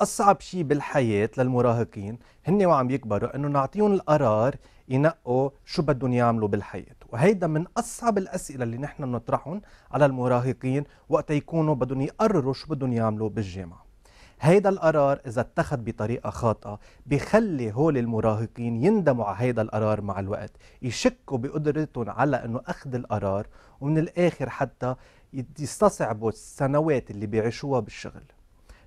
اصعب شيء بالحياه للمراهقين هن وعم يكبروا انه نعطيهم القرار ينقوا شو بدهم يعملوا بالحياه وهيدا من اصعب الاسئله اللي نحن بنطرحهم على المراهقين وقت يكونوا بدهم يقرروا شو بدهم يعملوا بالجامعه هيدا القرار اذا اتخذ بطريقه خاطئه بخلي هول المراهقين يندموا على هيدا القرار مع الوقت يشكوا بقدرتهم على انه اخذ القرار ومن الاخر حتى يستصعبوا السنوات اللي بيعيشوها بالشغل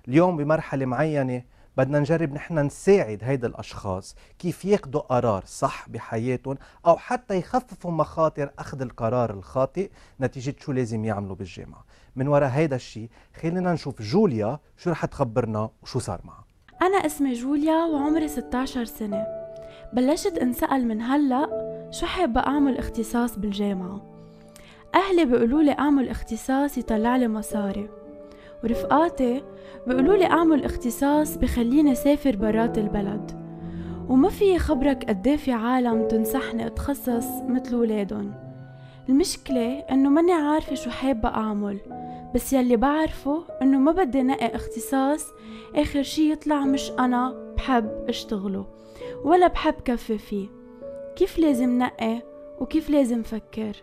اليوم بمرحله معينه بدنا نجرب نحن نساعد هيدا الاشخاص كيف ياخذوا قرار صح بحياتهم او حتى يخففوا مخاطر اخذ القرار الخاطئ نتيجه شو لازم يعملوا بالجامعه من وراء هيدا الشيء خلينا نشوف جوليا شو رح تخبرنا وشو صار معها انا اسمي جوليا وعمري 16 سنه بلشت انسال من هلا شو حابه اعمل اختصاص بالجامعه اهلي بيقولوا لي اعمل اختصاص يطلع لي مصاري ورفقاتي بيقولوا لي أعمل اختصاص بخليني سافر برات البلد وما في خبرك قد إيه في عالم تنصحني اتخصص مثل ولادن المشكلة انه ماني عارفة شو حابة اعمل بس يلي بعرفه انه ما بدي نقي اختصاص اخر شي يطلع مش انا بحب اشتغله ولا بحب كفي فيه كيف لازم نقي وكيف لازم فكر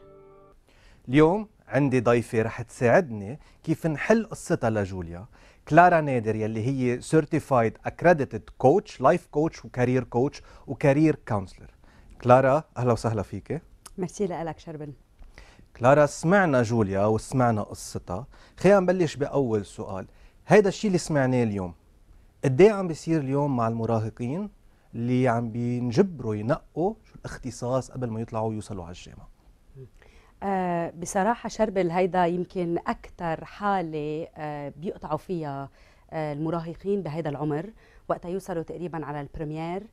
اليوم عندي ضيفة رح تساعدني كيف نحل قصتها لجوليا كلارا نادر يلي هي سيرتيفايد اكريديتد كوتش لايف كوتش وكارير كوتش وكارير كونسلر كلارا اهلا وسهلا فيك ميرسي لك شربن كلارا سمعنا جوليا وسمعنا قصتها خلينا نبلش باول سؤال هيدا الشيء اللي سمعناه اليوم قد إيه عم بيصير اليوم مع المراهقين اللي عم بينجبروا ينقوا شو الاختصاص قبل ما يطلعوا ويوصلوا على الجامعه آه، بصراحة شربل هيدا يمكن أكثر حالة آه، بيقطعوا فيها آه، المراهقين بهيدا العمر وقتها يوصلوا تقريبا على البريمير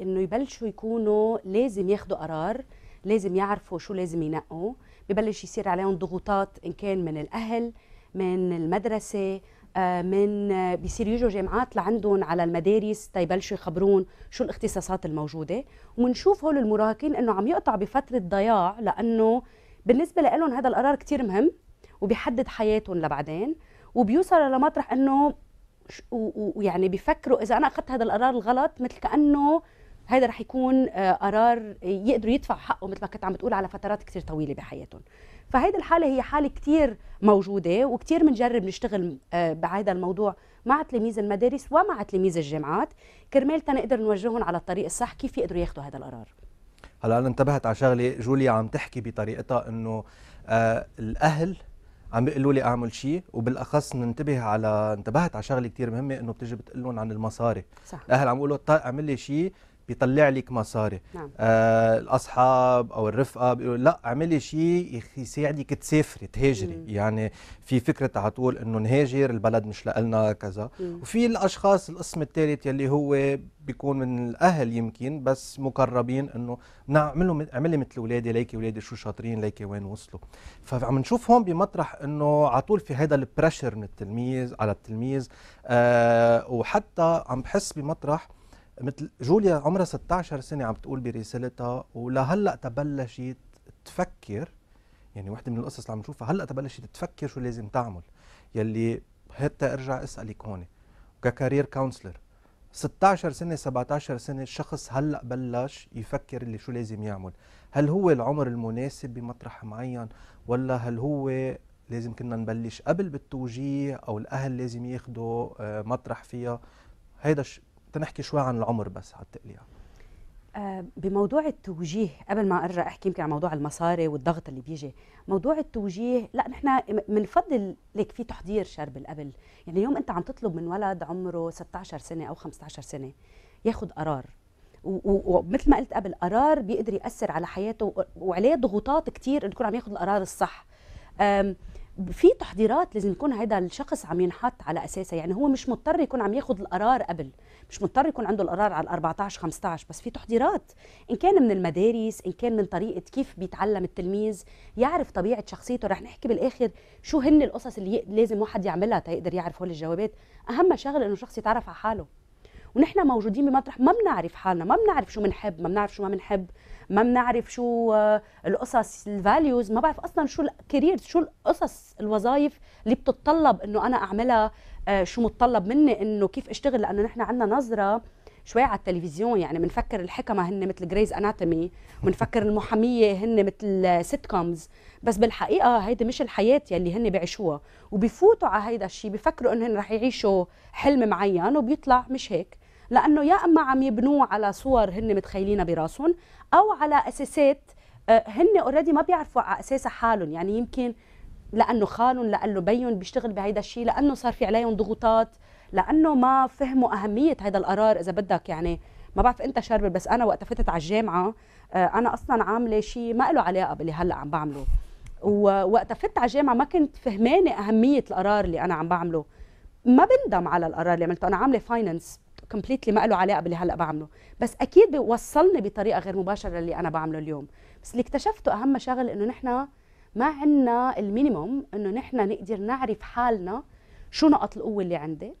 إنه يبلشوا يكونوا لازم ياخذوا قرار لازم يعرفوا شو لازم ينقوا ببلش يصير عليهم ضغوطات إن كان من الأهل من المدرسة آه، من بيصير يجوا جامعات لعندهم على المدارس تيبلشوا طيب يخبرون شو الاختصاصات الموجوده ومنشوف هول المراهقين انه عم يقطع بفتره ضياع لانه بالنسبه لهم هذا القرار كثير مهم وبيحدد حياتهم لبعدين وبيوصل لمطرح انه ويعني بيفكروا اذا انا اخذت هذا القرار الغلط مثل كانه هذا رح يكون آه، قرار يقدروا يدفع حقه مثل ما كنت عم بتقول على فترات كثير طويله بحياتهم فهيدي الحاله هي حاله كثير موجوده وكثير بنجرب نشتغل آه، بهذا الموضوع مع تلاميذ المدارس ومع تلاميذ الجامعات كرمال تنقدر نوجههم على الطريق الصح كيف يقدروا ياخذوا هذا القرار هلا انا انتبهت على شغله جوليا عم تحكي بطريقتها انه آه الاهل عم بيقولوا لي اعمل شيء وبالاخص ننتبه على انتبهت على شغله كثير مهمه انه بتجي بتقول لهم عن المصاري صح. الاهل عم بيقولوا طيب اعمل لي شيء بيطلع لك مصاري نعم. آه الاصحاب او الرفقه بيقولوا لا اعملي شيء يساعدك تسافري تهاجري مم. يعني في فكره على طول انه نهاجر البلد مش لنا كذا مم. وفي الاشخاص القسم الثالث يلي هو بيكون من الاهل يمكن بس مقربين انه نعمله اعملي مثل اولادي ليكي اولادي شو شاطرين ليكي وين وصلوا فعم نشوف هون بمطرح انه على طول في هذا البريشر من التلميذ على التلميذ آه وحتى عم بحس بمطرح مثل جوليا عمرها 16 سنه عم تقول برسالتها ولهلا تبلشت تفكر يعني وحده من القصص اللي عم نشوفها هلا تبلشت تفكر شو لازم تعمل يلي حتى ارجع اسالك هون ككارير كونسلر 16 سنه 17 سنه الشخص هلا بلش يفكر اللي شو لازم يعمل هل هو العمر المناسب بمطرح معين ولا هل هو لازم كنا نبلش قبل بالتوجيه او الاهل لازم ياخذوا آه، مطرح فيها هيدا تنحكي شوي عن العمر بس على التقليع آه، بموضوع التوجيه قبل ما ارجع احكي يمكن عن موضوع المصاري والضغط اللي بيجي موضوع التوجيه لا نحن بنفضل ليك في تحضير شرب قبل يعني اليوم انت عم تطلب من ولد عمره 16 سنه او 15 سنه ياخذ قرار ومثل ما قلت قبل قرار بيقدر ياثر على حياته وعليه ضغوطات كثير انه يكون عم ياخذ القرار الصح في تحضيرات لازم يكون هذا الشخص عم ينحط على اساسها يعني هو مش مضطر يكون عم ياخذ القرار قبل مش مضطر يكون عنده القرار على 14 15 بس في تحضيرات ان كان من المدارس ان كان من طريقه كيف بيتعلم التلميذ يعرف طبيعه شخصيته رح نحكي بالاخر شو هن القصص اللي لازم واحد يعملها تيقدر يعرف هول الجوابات اهم شغله انه الشخص يتعرف على حاله ونحن موجودين بمطرح ما بنعرف حالنا ما بنعرف شو بنحب ما بنعرف شو ما بنحب ما بنعرف شو آه، القصص الفاليوز ما بعرف اصلا شو الكارير شو القصص الوظائف اللي بتتطلب انه انا اعملها آه، شو متطلب مني انه كيف اشتغل لانه نحن عندنا نظره شوي على التلفزيون يعني بنفكر الحكمه هن مثل جريز اناتومي بنفكر المحاميه هن مثل سيت كومز بس بالحقيقه هيدي مش الحياه يلي هن بيعيشوها وبيفوتوا على هيدا الشيء بيفكروا انهم رح يعيشوا حلم معين وبيطلع مش هيك لانه يا اما عم يبنوه على صور هن متخيلينها براسهم او على اساسات آه، هن اوريدي ما بيعرفوا على اساسها حالهم يعني يمكن لانه خالهم لانه بيهم بيشتغل بهيدا الشيء لانه صار في عليهم ضغوطات لانه ما فهموا اهميه هذا القرار اذا بدك يعني ما بعرف انت شربل بس انا وقت فتت على الجامعه آه، انا اصلا عامله شيء ما له علاقه باللي هلا عم بعمله ووقت فتت على الجامعه ما كنت فهمانه اهميه القرار اللي انا عم بعمله ما بندم على القرار اللي عملته انا عامله فاينانس كومبليتلي ما له علاقه باللي هلا بعمله بس اكيد بيوصلني بطريقه غير مباشره للي انا بعمله اليوم بس اللي اكتشفته اهم شغل انه نحن ما عندنا المينيموم انه نحن نقدر نعرف حالنا شو نقط القوه اللي عندي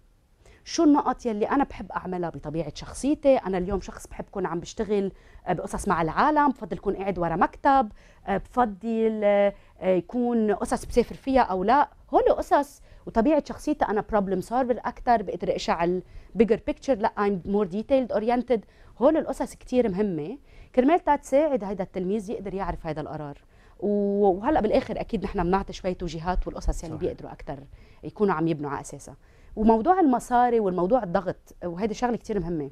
شو النقط يلي انا بحب اعملها بطبيعه شخصيتي انا اليوم شخص بحب كون عم بشتغل بقصص مع العالم بفضل كون قاعد ورا مكتب آه، بفضل آه، يكون قصص بسافر فيها او لا هول قصص وطبيعه شخصيتي انا بروبلم سولفر اكثر بقدر اشعل بيجر بيكتشر لا ايم مور ديتيلد اورينتد هول القصص كثير مهمه كرمال تساعد هذا التلميذ يقدر يعرف هذا القرار وهلا بالاخر اكيد نحن بنعطي شويه توجيهات والقصص يعني بيقدروا اكثر يكونوا عم يبنوا على اساسها وموضوع المصاري والموضوع الضغط وهيدي شغله كثير مهمه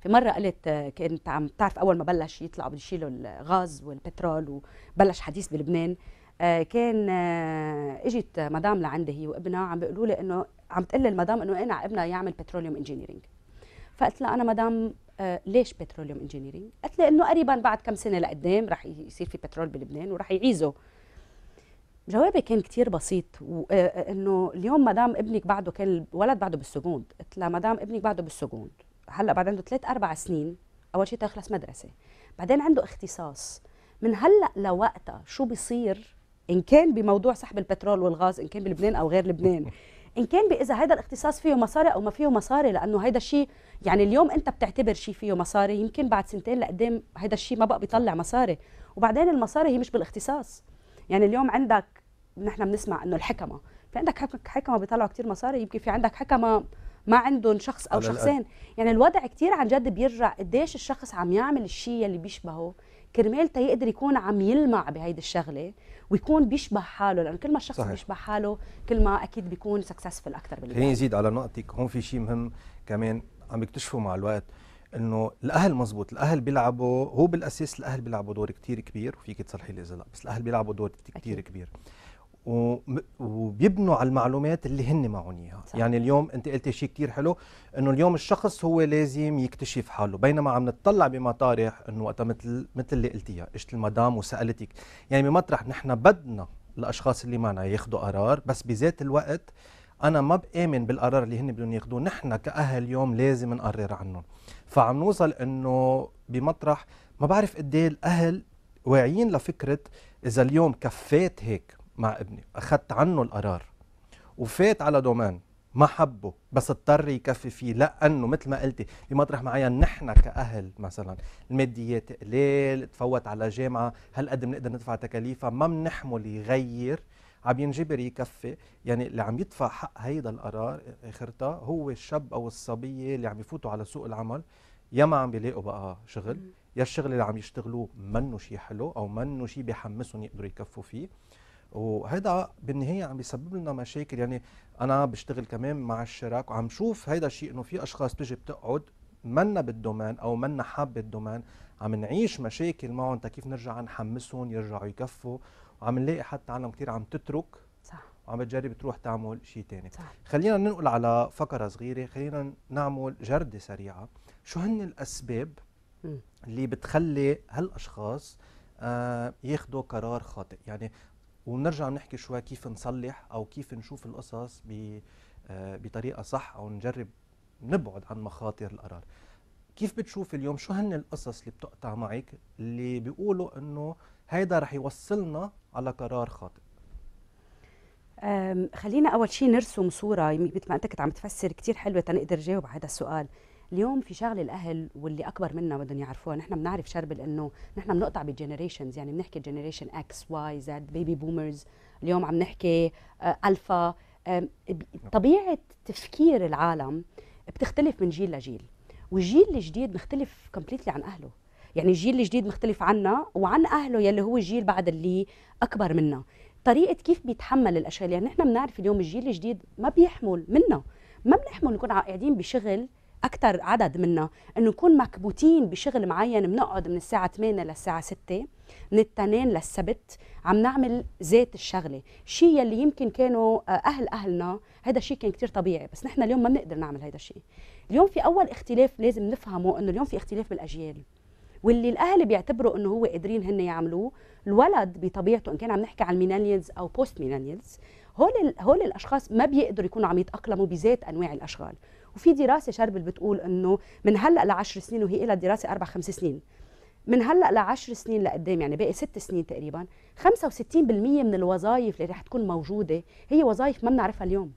في مره قالت آه، كانت عم تعرف اول ما بلش يطلعوا بده يشيلوا الغاز والبترول وبلش حديث بلبنان آه، كان آه، اجت مدام لعندي هي وابنها عم بيقولوا لي انه عم تقول المدام انه انا ابنها يعمل بتروليوم انجينيرينج فقلت لها انا مدام ليش بتروليوم انجينيرينج؟ قالت لي انه قريبا بعد كم سنه لقدام رح يصير في بترول بلبنان ورح يعيزوا جوابي كان كتير بسيط وانه اليوم مدام ابنك بعده كان الولد بعده بالسجون قلت لها مدام ابنك بعده بالسجون هلا بعد عنده ثلاث اربع سنين اول شيء تخلص مدرسه بعدين عنده اختصاص من هلا لوقتها شو بصير ان كان بموضوع سحب البترول والغاز ان كان بلبنان او غير لبنان ان كان اذا هذا الاختصاص فيه مصاري او ما فيه مصاري لانه هذا الشيء يعني اليوم انت بتعتبر شيء فيه مصاري يمكن بعد سنتين لقدام هذا الشيء ما بقى بيطلع مصاري وبعدين المصاري هي مش بالاختصاص يعني اليوم عندك نحن بنسمع انه الحكمه في عندك حكمه بيطلعوا كثير مصاري يمكن في عندك حكمه ما عندهم شخص او شخصين يعني الوضع كتير عن جد بيرجع قديش الشخص عم يعمل الشيء اللي بيشبهه كرمال يقدر يكون عم يلمع بهيدي الشغله ويكون بيشبه حاله لانه كل ما الشخص صحيح. بيشبه حاله كل ما اكيد بيكون سكسسفل اكثر بالله خليني زيد على نقطتك هون في شيء مهم كمان عم يكتشفوا مع الوقت انه الاهل مزبوط الاهل بيلعبوا هو بالاساس الاهل بيلعبوا دور كتير كبير وفيك تصلحي لي اذا لا بس الاهل بيلعبوا دور كتير أكيد. كبير وبيبنوا على المعلومات اللي هن معهم اياها يعني اليوم انت قلتي شيء كثير حلو انه اليوم الشخص هو لازم يكتشف حاله بينما عم نتطلع بمطارح انه وقتها مثل مثل اللي قلتيها اجت المدام وسالتك يعني بمطرح نحن بدنا الاشخاص اللي معنا ياخذوا قرار بس بذات الوقت انا ما بامن بالقرار اللي هن بدهم ياخذوه نحن كاهل اليوم لازم نقرر عنهم فعم نوصل انه بمطرح ما بعرف قد إيه الاهل واعيين لفكره اذا اليوم كفيت هيك مع ابني أخذت عنه القرار وفات على دومان ما حبه بس اضطر يكفي فيه لانه مثل ما قلتي بمطرح معين نحن كاهل مثلا الماديات قليل تفوت على جامعه هالقد بنقدر ندفع تكاليفها ما بنحمل يغير عم ينجبر يكفي يعني اللي عم يدفع حق هيدا القرار اخرتها هو الشاب او الصبيه اللي عم يفوتوا على سوق العمل يا ما عم بيلاقوا بقى شغل يا الشغل اللي عم يشتغلوه منه شيء حلو او منه شيء بيحمسهم يقدروا يكفوا فيه وهيدا بالنهايه عم بيسبب لنا مشاكل يعني انا بشتغل كمان مع الشراك وعم شوف هيدا الشيء انه في اشخاص بتجي بتقعد منا بالدومان او منا حابه الدومان عم نعيش مشاكل معهم كيف نرجع نحمسهم يرجعوا يكفوا وعم نلاقي حتى عالم كثير عم تترك صح وعم بتجرب تروح تعمل شيء ثاني خلينا ننقل على فقره صغيره خلينا نعمل جرده سريعه شو هن الاسباب م. اللي بتخلي هالاشخاص آه ياخذوا قرار خاطئ يعني وبنرجع نحكي شوي كيف نصلح او كيف نشوف القصص آه، بطريقه صح او نجرب نبعد عن مخاطر القرار كيف بتشوف اليوم شو هن القصص اللي بتقطع معك اللي بيقولوا انه هيدا رح يوصلنا على قرار خاطئ خلينا اول شيء نرسم صوره مثل ما انت كنت عم تفسر كثير حلوه تنقدر جاوب على هذا السؤال اليوم في شغله الاهل واللي اكبر منا بدهم يعرفوها نحن بنعرف شربل انه نحن بنقطع بالجنريشنز يعني بنحكي جنريشن اكس واي زد بيبي بومرز اليوم عم نحكي الفا آه، طبيعه تفكير العالم بتختلف من جيل لجيل والجيل الجديد مختلف كومبليتلي عن اهله يعني الجيل الجديد مختلف عنا وعن اهله يلي هو الجيل بعد اللي اكبر منا طريقه كيف بيتحمل الاشياء يعني نحن بنعرف اليوم الجيل الجديد ما بيحمل منا ما بنحمل نكون قاعدين بشغل اكثر عدد منا انه نكون مكبوتين بشغل معين بنقعد من الساعه 8 للساعه 6 من التنين للسبت عم نعمل ذات الشغله الشيء يلي يمكن كانوا آه، اهل اهلنا هذا الشيء كان كثير طبيعي بس نحن اليوم ما بنقدر نعمل هذا الشيء اليوم في اول اختلاف لازم نفهمه انه اليوم في اختلاف بالاجيال واللي الاهل بيعتبروا انه هو قادرين هن يعملوه الولد بطبيعته ان كان عم نحكي عن الميلانيالز او بوست ميلانيالز هول هول الاشخاص ما بيقدروا يكونوا عم يتاقلموا بذات انواع الاشغال وفي دراسه شربل بتقول انه من هلا لعشر سنين وهي لها دراسه اربع خمس سنين من هلا لعشر سنين لقدام يعني باقي ست سنين تقريبا 65% من الوظائف اللي رح تكون موجوده هي وظائف ما بنعرفها اليوم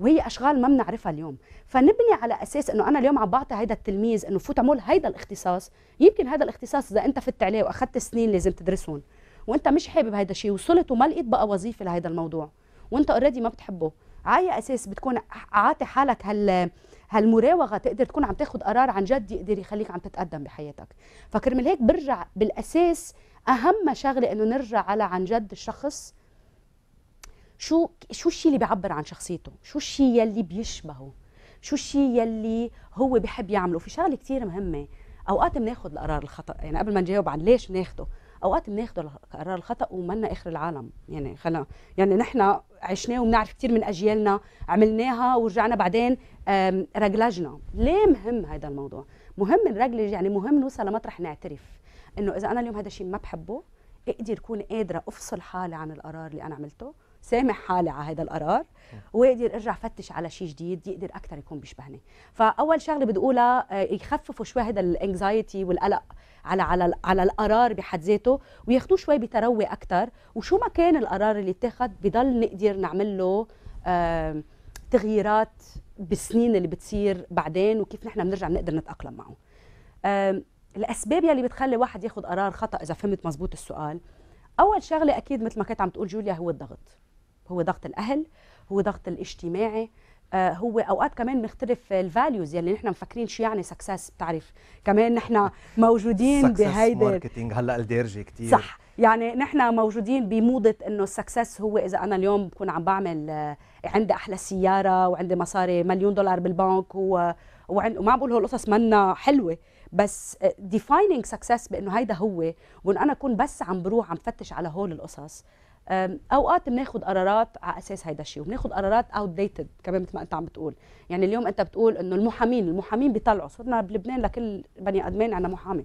وهي اشغال ما بنعرفها اليوم فنبني على اساس انه انا اليوم عم بعطي هيدا التلميذ انه فوت اعمل هيدا الاختصاص يمكن هذا الاختصاص اذا انت فت عليه واخذت سنين لازم تدرسون وانت مش حابب هيدا الشيء وصلت وما لقيت بقى وظيفه لهيدا الموضوع وانت اوريدي ما بتحبه على اساس بتكون عاطي حالك هال هالمراوغه تقدر تكون عم تاخذ قرار عن جد يقدر يخليك عم تتقدم بحياتك فكرمال هيك برجع بالاساس اهم شغله انه نرجع على عن جد الشخص شو شو الشيء اللي بيعبر عن شخصيته شو الشيء يلي بيشبهه شو الشيء يلي هو بحب يعمله في شغله كثير مهمه اوقات بناخذ القرار الخطا يعني قبل ما نجاوب عن ليش ناخده اوقات بناخذ القرار الخطا ومنا اخر العالم يعني خلا يعني نحن عشناه وبنعرف كثير من اجيالنا عملناها ورجعنا بعدين رجلجنا ليه مهم هذا الموضوع مهم نرجلج يعني مهم نوصل لمطرح نعترف انه اذا انا اليوم هذا الشيء ما بحبه اقدر اكون قادره افصل حالي عن القرار اللي انا عملته سامح حالي على هذا القرار وقدر ارجع فتش على شيء جديد يقدر اكثر يكون بيشبهني فاول شغله بدي اقولها آه، يخففوا شوي هذا الانكزايتي والقلق على على على القرار بحد ذاته وياخذوه شوي بتروي اكثر وشو ما كان القرار اللي اتخذ بضل نقدر نعمل له تغييرات بالسنين اللي بتصير بعدين وكيف نحن بنرجع بنقدر نتاقلم معه الاسباب يلي بتخلي واحد ياخذ قرار خطا اذا فهمت مزبوط السؤال اول شغله اكيد مثل ما كنت عم تقول جوليا هو الضغط هو ضغط الاهل هو ضغط الاجتماعي آه هو اوقات كمان بنختلف الفاليوز يلي نحن مفكرين شو يعني سكسس بتعرف كمان نحن موجودين بهيدا ماركتينج هلا الدارجه كثير صح يعني نحن موجودين بموضه انه السكسس هو اذا انا اليوم بكون عم بعمل آه عندي احلى سياره وعندي مصاري مليون دولار بالبنك و وما بقول هالقصص منا حلوه بس ديفايننج آه، سكسس بانه هيدا هو وان انا اكون بس عم بروح عم فتش على هول القصص اوقات بناخذ قرارات على اساس هيدا الشيء وبناخذ قرارات اوت ديتد كمان مثل ما انت عم بتقول يعني اليوم انت بتقول انه المحامين المحامين بيطلعوا صرنا بلبنان لكل بني ادمين عندنا محامي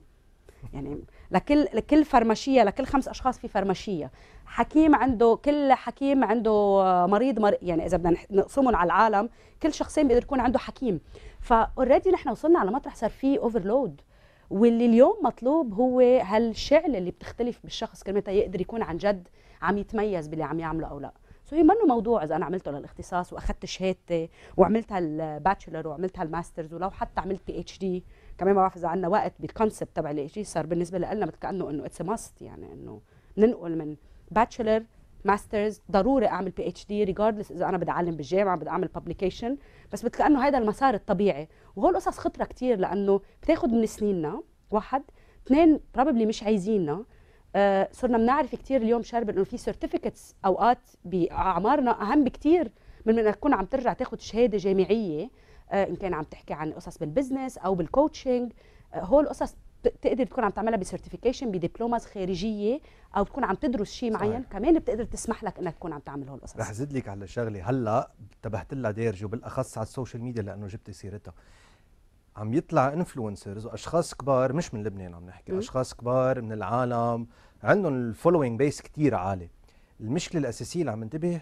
يعني لكل لكل فرمشيه لكل خمس اشخاص في فرمشيه حكيم عنده كل حكيم عنده مريض مر... يعني اذا بدنا نقسمهم على العالم كل شخصين بيقدر يكون عنده حكيم فاوريدي نحن وصلنا على مطرح صار في اوفرلود واللي اليوم مطلوب هو هالشعل اللي بتختلف بالشخص كلمتها يقدر يكون عن جد عم يتميز باللي عم يعمله او لا سو هي منه موضوع اذا انا عملته للاختصاص واخذت شهادتي وعملت هالباتشلر وعملت هالماسترز ولو حتى عملت بي اتش دي كمان ما بعرف اذا عندنا وقت بالكونسبت تبع الاتش دي صار بالنسبه لنا مثل كانه انه اتس ماست يعني انه ننقل من باتشلر ماسترز ضروري اعمل بي اتش دي ريجاردلس اذا انا بدي اعلم بالجامعه بدي اعمل ببليكيشن بس مثل كانه هذا المسار الطبيعي وهول القصص خطره كثير لانه بتاخذ من سنيننا واحد اثنين بروبلي مش عايزيننا آه، صرنا بنعرف كتير اليوم شارب انه في سيرتيفيكتس اوقات باعمارنا اهم بكتير من انك تكون عم ترجع تاخد شهاده جامعيه آه، ان كان عم تحكي عن قصص بالبزنس او بالكوتشنج هو آه، هول القصص بتقدر تكون عم تعملها بسيرتيفيكيشن بدبلوماز خارجيه او تكون عم تدرس شيء معين كمان بتقدر تسمح لك انك تكون عم تعمل هول القصص رح زيد لك على شغله هلا انتبهت لها دارجه وبالاخص على السوشيال ميديا لانه جبت سيرتها عم يطلع انفلونسرز واشخاص كبار مش من لبنان عم نحكي اشخاص كبار من العالم عندهم الفولوينج بيس كتير عالي المشكله الاساسيه اللي عم ننتبه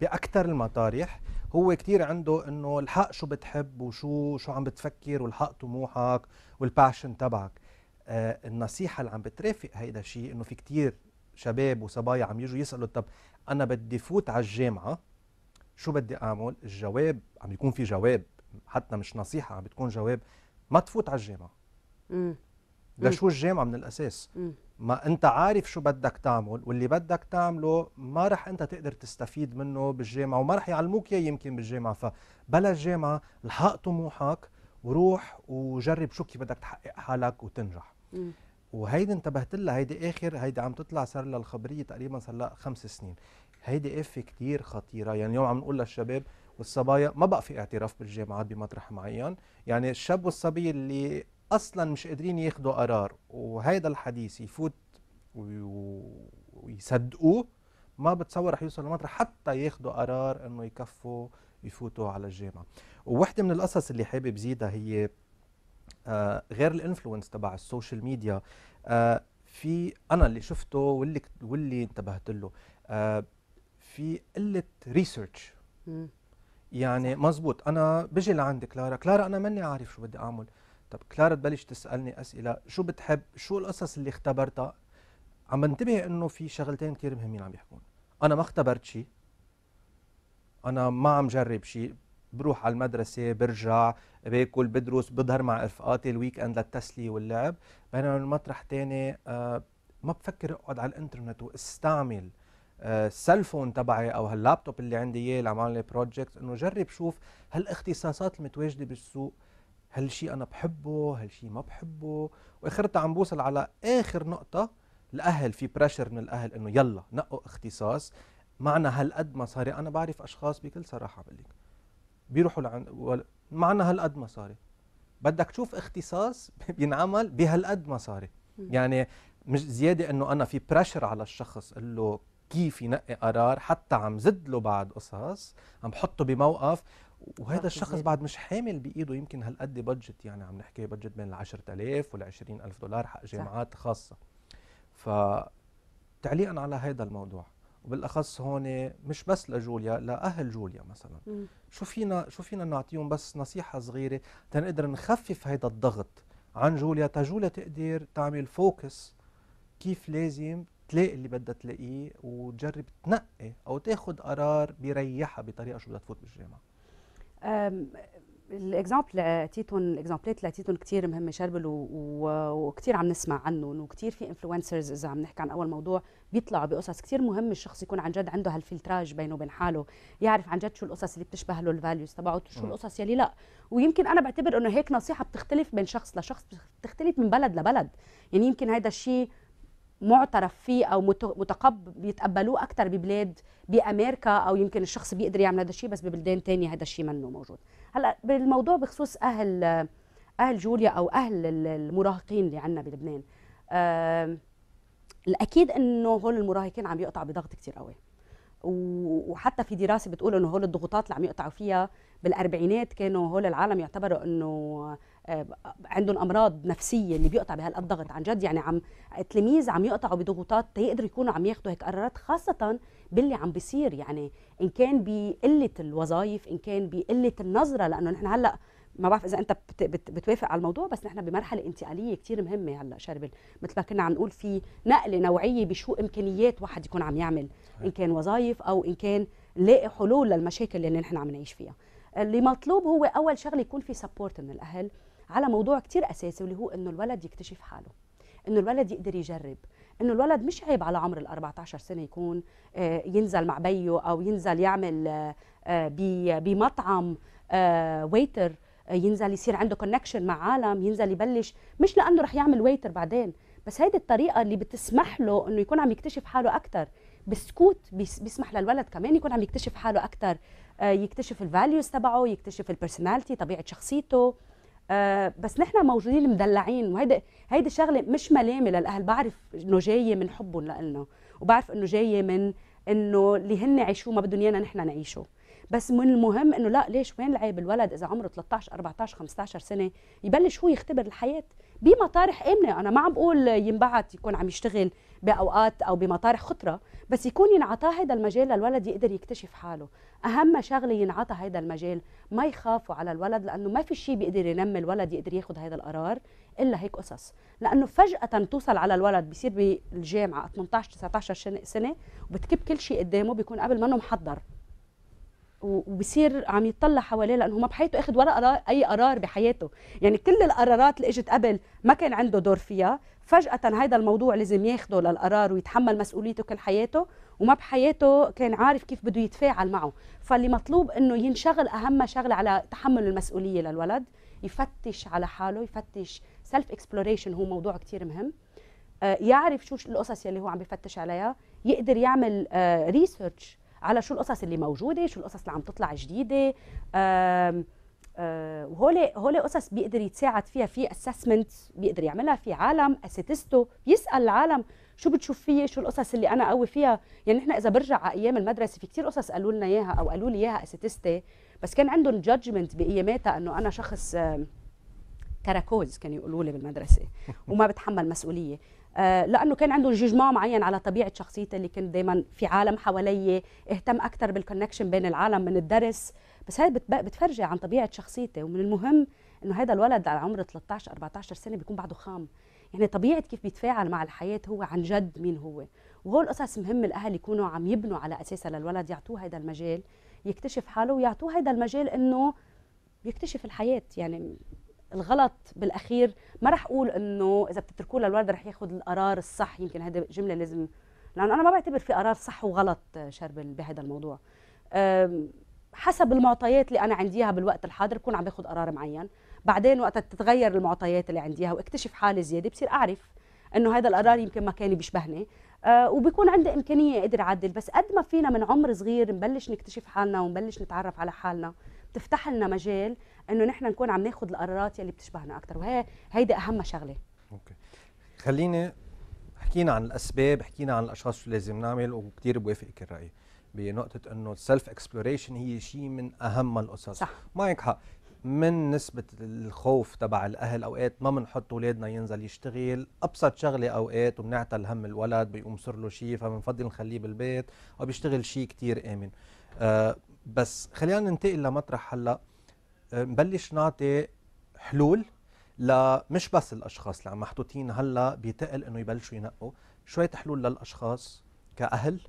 باكثر المطارح هو كتير عنده انه الحق شو بتحب وشو شو عم بتفكر والحق طموحك والباشن تبعك آه النصيحه اللي عم بترافق هيدا الشيء انه في كتير شباب وصبايا عم يجوا يسالوا طب انا بدي فوت على الجامعه شو بدي اعمل الجواب عم يكون في جواب حتى مش نصيحه بتكون جواب ما تفوت على الجامعه لشو الجامعه من الاساس ما انت عارف شو بدك تعمل واللي بدك تعمله ما رح انت تقدر تستفيد منه بالجامعه وما رح يعلموك اياه يمكن بالجامعه فبلا الجامعه الحق طموحك وروح وجرب شو كيف بدك تحقق حالك وتنجح وهيدي انتبهت لها هيدي اخر هيدي عم تطلع صار لها الخبريه تقريبا صار لها خمس سنين هيدي افه كتير خطيره يعني اليوم عم نقول للشباب والصبايا ما بقى في اعتراف بالجامعات بمطرح معين يعني الشاب والصبية اللي اصلا مش قادرين ياخدوا قرار وهيدا الحديث يفوت ويصدقوه ما بتصور رح يوصل لمطرح حتى ياخدوا قرار انه يكفوا يفوتوا على الجامعه ووحده من القصص اللي حابب زيدها هي آه غير الانفلونس تبع السوشيال ميديا آه في انا اللي شفته واللي واللي انتبهت له آه في قله ريسيرش يعني مزبوط انا بجي لعند كلارا كلارا انا ماني عارف شو بدي اعمل طب كلارا تبلش تسالني اسئله شو بتحب شو القصص اللي اختبرتها عم بنتبه انه في شغلتين كثير مهمين عم يحكون انا ما اختبرت شيء انا ما عم جرب شيء بروح على المدرسة برجع باكل بدرس بظهر مع رفقاتي الويك اند للتسلية واللعب بينما المطرح تاني آه ما بفكر اقعد على الانترنت واستعمل السلفون تبعي او هاللابتوب اللي عندي اياه اللي عم بروجكت انه جرب شوف هالاختصاصات المتواجده بالسوق هل شيء انا بحبه هل شيء ما بحبه واخرتها عم بوصل على اخر نقطه الاهل في بريشر من الاهل انه يلا نقوا اختصاص معنا هالقد ما انا بعرف اشخاص بكل صراحه بقول لك بيروحوا لعند معنا هالقد ما بدك تشوف اختصاص بينعمل بهالقد ما يعني مش زياده انه انا في بريشر على الشخص قل له كيف ينقي قرار حتى عم زد له بعد قصص عم بحطه بموقف وهذا الشخص بعد مش حامل بايده يمكن هالقد بادجت يعني عم نحكي بادجت بين ال 10000 وال 20000 دولار حق جامعات خاصه ف تعليقا على هذا الموضوع وبالاخص هون مش بس لجوليا لاهل جوليا مثلا م. شو فينا شو فينا نعطيهم بس نصيحه صغيره تنقدر نخفف هذا الضغط عن جوليا تا جوليا تقدر تعمل فوكس كيف لازم تلاقي اللي بدها تلاقيه وتجرب تنقي او تاخذ قرار بيريحها بطريقه شو بدها تفوت بالجامعه الاكزامبل تيتون الاكزامبلات لتيتون كثير مهمه شربل وكثير عم نسمع عنهم وكثير في انفلونسرز اذا عم نحكي عن اول موضوع بيطلعوا بقصص كثير مهم الشخص يكون عن جد عنده هالفلتراج بينه وبين حاله يعرف عن جد شو القصص اللي بتشبه له الفاليوز تبعه وشو القصص يلي لا ويمكن انا بعتبر انه هيك نصيحه بتختلف بين شخص لشخص بتختلف من بلد لبلد يعني يمكن هذا الشيء معترف فيه او متقبل بيتقبلوه اكتر ببلاد بامريكا او يمكن الشخص بيقدر يعمل هذا الشيء بس ببلدان تانية هذا الشيء منه موجود هلا بالموضوع بخصوص اهل اهل جوليا او اهل المراهقين اللي عندنا بلبنان الاكيد انه هول المراهقين عم يقطعوا بضغط كثير قوي وحتى في دراسه بتقول انه هول الضغوطات اللي عم يقطعوا فيها بالاربعينات كانوا هول العالم يعتبروا انه عندهم امراض نفسيه اللي بيقطع بها الضغط عن جد يعني عم التلاميذ عم يقطعوا بضغوطات تيقدروا يكونوا عم ياخذوا هيك قرارات خاصه باللي عم بيصير يعني ان كان بقله الوظائف ان كان بقله النظره لانه نحن هلا ما بعرف اذا انت بتوافق على الموضوع بس نحن بمرحله انتقاليه كثير مهمه هلا شربل مثل ما كنا عم نقول في نقله نوعيه بشو امكانيات واحد يكون عم يعمل ان كان وظائف او ان كان لاقي حلول للمشاكل اللي نحن عم نعيش فيها اللي مطلوب هو اول شغله يكون في سبورت من الاهل على موضوع كتير اساسي واللي هو انه الولد يكتشف حاله انه الولد يقدر يجرب انه الولد مش عيب على عمر ال 14 سنه يكون آه، ينزل مع بيه او ينزل يعمل آه، بمطعم ويتر آه، ينزل يصير عنده كونكشن مع عالم ينزل يبلش مش لانه رح يعمل ويتر بعدين بس هيدي الطريقه اللي بتسمح له انه يكون عم يكتشف حاله اكثر بسكوت بيسمح للولد كمان يكون عم يكتشف حاله اكثر يكتشف الفاليوز تبعه يكتشف البرسوناليتي طبيعه شخصيته آه، بس نحن موجودين مدلعين وهيدي هيدي شغله مش ملامه للاهل بعرف انه جايه من حبهم لنا وبعرف انه جايه من انه اللي هن عيشوه ما بدهم ايانا نحن نعيشه بس من المهم انه لا ليش وين العيب الولد اذا عمره 13 14 15 سنه يبلش هو يختبر الحياه بمطارح امنه انا ما عم بقول ينبعث يكون عم يشتغل باوقات او بمطارح خطره بس يكون ينعطى هذا المجال للولد يقدر يكتشف حاله اهم شغله ينعطى هذا المجال ما يخافوا على الولد لانه ما في شيء بيقدر ينمي الولد يقدر ياخذ هذا القرار الا هيك قصص لانه فجاه توصل على الولد بيصير بالجامعه 18 19 سنه وبتكب كل شيء قدامه بيكون قبل منه محضر وبصير عم يطلع حواليه لانه ما بحياته اخذ ولا قرار اي قرار بحياته يعني كل القرارات اللي اجت قبل ما كان عنده دور فيها فجاه هذا الموضوع لازم ياخده للقرار ويتحمل مسؤوليته كل حياته وما بحياته كان عارف كيف بده يتفاعل معه فاللي مطلوب انه ينشغل اهم شغله على تحمل المسؤوليه للولد يفتش على حاله يفتش سيلف اكسبلوريشن هو موضوع كثير مهم آه، يعرف شو القصص اللي هو عم بفتش عليها يقدر يعمل ريسيرش آه، على شو القصص اللي موجوده شو القصص اللي عم تطلع جديده آه، وهول هول قصص بيقدر يتساعد فيها في اسسمنت بيقدر يعملها في عالم اسيتستو يسال العالم شو بتشوف فيه شو القصص اللي انا قوي فيها يعني نحن اذا برجع على ايام المدرسه في كثير قصص قالوا لنا اياها او قالوا لي اياها اسيتستي بس كان عندهم جادجمنت باياماتها انه انا شخص كراكوز كانوا يقولوا لي بالمدرسه وما بتحمل مسؤوليه آه، لانه كان عنده جوجمان معين على طبيعه شخصيتي اللي كان دائما في عالم حوالي اهتم اكثر بالكونكشن بين العالم من الدرس بس هاي بتفرجي عن طبيعه شخصيتي ومن المهم انه هذا الولد على عمر 13 14 سنه بيكون بعده خام يعني طبيعه كيف بيتفاعل مع الحياه هو عن جد مين هو وهول القصص مهم الاهل يكونوا عم يبنوا على اساسها للولد يعطوه هذا المجال يكتشف حاله ويعطوه هذا المجال انه يكتشف الحياه يعني الغلط بالاخير ما رح اقول انه اذا بتتركوه للوالد رح ياخذ القرار الصح يمكن هذا جمله لازم لانه انا ما بعتبر في قرار صح وغلط شربل بهذا الموضوع حسب المعطيات اللي انا عندي اياها بالوقت الحاضر بكون عم باخذ قرار معين بعدين وقت تتغير المعطيات اللي عندي اياها واكتشف حالي زياده بصير اعرف انه هذا القرار يمكن ما كان بيشبهني أه، وبكون عندي امكانيه اقدر اعدل بس قد ما فينا من عمر صغير نبلش نكتشف حالنا ونبلش نتعرف على حالنا بتفتح لنا مجال انه نحن نكون عم ناخذ القرارات يلي بتشبهنا اكثر وهي هيدي اهم شغله اوكي خليني حكينا عن الاسباب حكينا عن الاشخاص شو لازم نعمل وكثير بوافقك الراي بنقطه انه السلف اكسبلوريشن هي شيء من اهم القصص صح معك حق من نسبة الخوف تبع الأهل أوقات ما بنحط أولادنا ينزل يشتغل أبسط شغلة أوقات وبنعتل هم الولد بيقوم صر له شيء فبنفضل نخليه بالبيت أو بيشتغل شيء كتير آمن أه بس خلينا ننتقل لمطرح هلأ نبلش نعطي حلول لمش بس الاشخاص اللي عم محطوطين هلا بيتقل انه يبلشوا ينقوا شويه حلول للاشخاص كاهل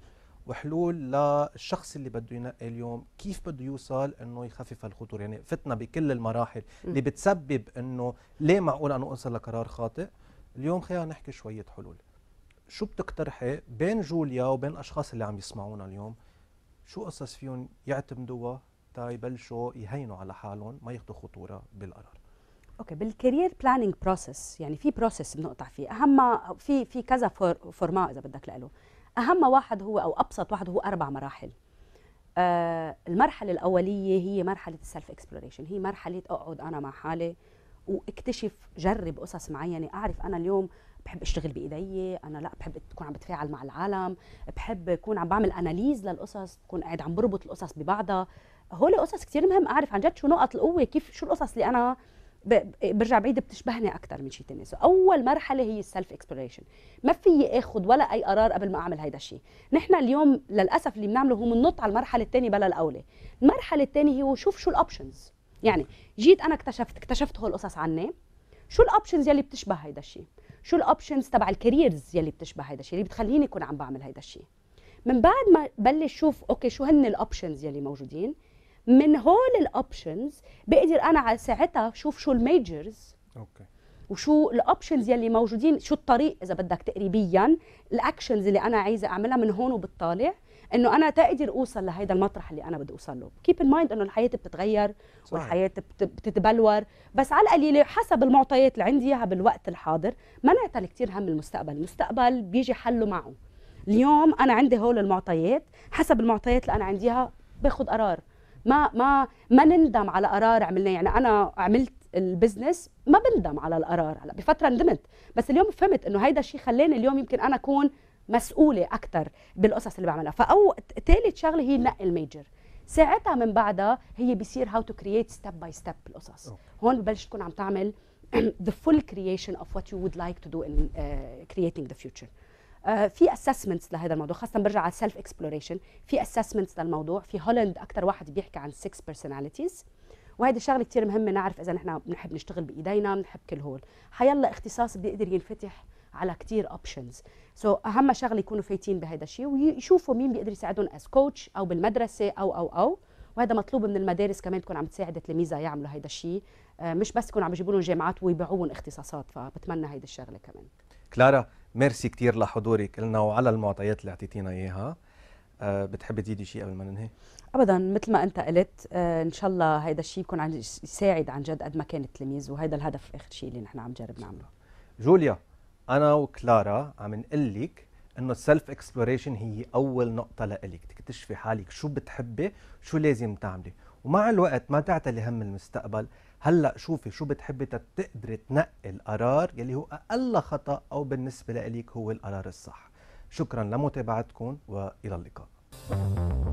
وحلول للشخص اللي بده ينقي اليوم كيف بده يوصل انه يخفف الخطور يعني فتنا بكل المراحل اللي بتسبب انه ليه معقول انا اوصل لقرار خاطئ اليوم خلينا نحكي شويه حلول شو بتقترحي بين جوليا وبين الاشخاص اللي عم يسمعونا اليوم شو قصص فيهم يعتمدوها يبلشوا يهينوا على حالهم ما ياخذوا خطوره بالقرار اوكي بالكارير بلاننج بروسس يعني في بروسس بنقطع فيه اهم في في كذا فور فورما اذا بدك له اهم واحد هو او ابسط واحد هو اربع مراحل آه المرحله الاوليه هي مرحله السلف اكسبلوريشن هي مرحله اقعد انا مع حالي واكتشف جرب قصص معينه اعرف انا اليوم بحب اشتغل بايدي انا لا بحب تكون عم بتفاعل مع العالم بحب اكون عم بعمل اناليز للقصص بكون قاعد عم بربط القصص ببعضها هو قصص كثير مهم اعرف عن جد شو نقط القوه كيف شو القصص اللي انا برجع بعيد بتشبهني اكثر من شيء ثاني سو اول مرحله هي السيلف اكسبلوريشن ما في اخذ ولا اي قرار قبل ما اعمل هيدا الشيء نحن اليوم للاسف اللي بنعمله هو بننط على المرحله الثانيه بلا الاولى المرحله الثانيه هو شوف شو الاوبشنز يعني جيت انا اكتشفت اكتشفت هول القصص عني شو الاوبشنز يلي بتشبه هيدا الشيء شو الاوبشنز تبع الكاريرز يلي بتشبه هيدا الشيء اللي بتخليني اكون عم بعمل هيدا الشيء من بعد ما بلش شوف اوكي شو هن الاوبشنز يلي موجودين من هول الاوبشنز بقدر انا ساعتها شوف شو الميجرز اوكي وشو الاوبشنز يلي موجودين شو الطريق اذا بدك تقريبيا الاكشنز اللي انا عايزه اعملها من هون وبالطالع انه انا تقدر اوصل لهيدا المطرح اللي انا بدي اوصل له كيب ان مايند انه الحياه بتتغير صحيح. والحياه بتتبلور بس على القليله حسب المعطيات اللي عندي اياها بالوقت الحاضر ما نعتل كثير هم المستقبل المستقبل بيجي حله معه اليوم انا عندي هول المعطيات حسب المعطيات اللي انا عنديها باخذ قرار ما ما ما نندم على قرار عملناه يعني انا عملت البزنس ما بندم على القرار هلا بفتره ندمت بس اليوم فهمت انه هيدا الشيء خلاني اليوم يمكن انا اكون مسؤوله اكثر بالقصص اللي بعملها فاو ثالث شغله هي نقي الميجر ساعتها من بعدها هي بيصير هاو تو كرييت ستيب باي ستيب القصص هون ببلش تكون عم تعمل the full creation of what you would like to do in uh, creating the future آه، في اسسمنتس لهذا الموضوع خاصه برجع على سيلف اكسبلوريشن في اسسمنتس للموضوع في هولند اكثر واحد بيحكي عن 6 بيرسوناليتيز وهيدي الشغله كثير مهمه نعرف اذا نحن بنحب نشتغل بايدينا بنحب كل هول حيلا اختصاص بيقدر ينفتح على كثير اوبشنز سو so, اهم شغله يكونوا فايتين بهذا الشيء ويشوفوا مين بيقدر يساعدهم از كوتش او بالمدرسه او او او وهذا مطلوب من المدارس كمان تكون عم تساعد تلاميذها يعملوا هذا الشيء آه، مش بس يكونوا عم يجيبوا لهم جامعات ويبيعوهم اختصاصات فبتمنى هيدي الشغله كمان كلارا ميرسي كثير لحضورك لنا وعلى المعطيات اللي اعطيتينا اياها أه بتحبي تزيدي شيء قبل ما ننهي؟ ابدا مثل ما انت قلت آه ان شاء الله هيدا الشيء يكون عن يساعد عن جد قد ما كان التلاميذ وهذا الهدف اخر شيء اللي نحن عم نجرب نعمله جوليا انا وكلارا عم نقول لك انه السلف اكسبلوريشن هي اول نقطه لإلك تكتشفي حالك شو بتحبي شو لازم تعملي ومع الوقت ما تعتلي هم المستقبل هلا شوفي شو بتحبي تقدري تنقي القرار يلي هو اقل خطا او بالنسبه لك هو القرار الصح شكرا لمتابعتكم والى اللقاء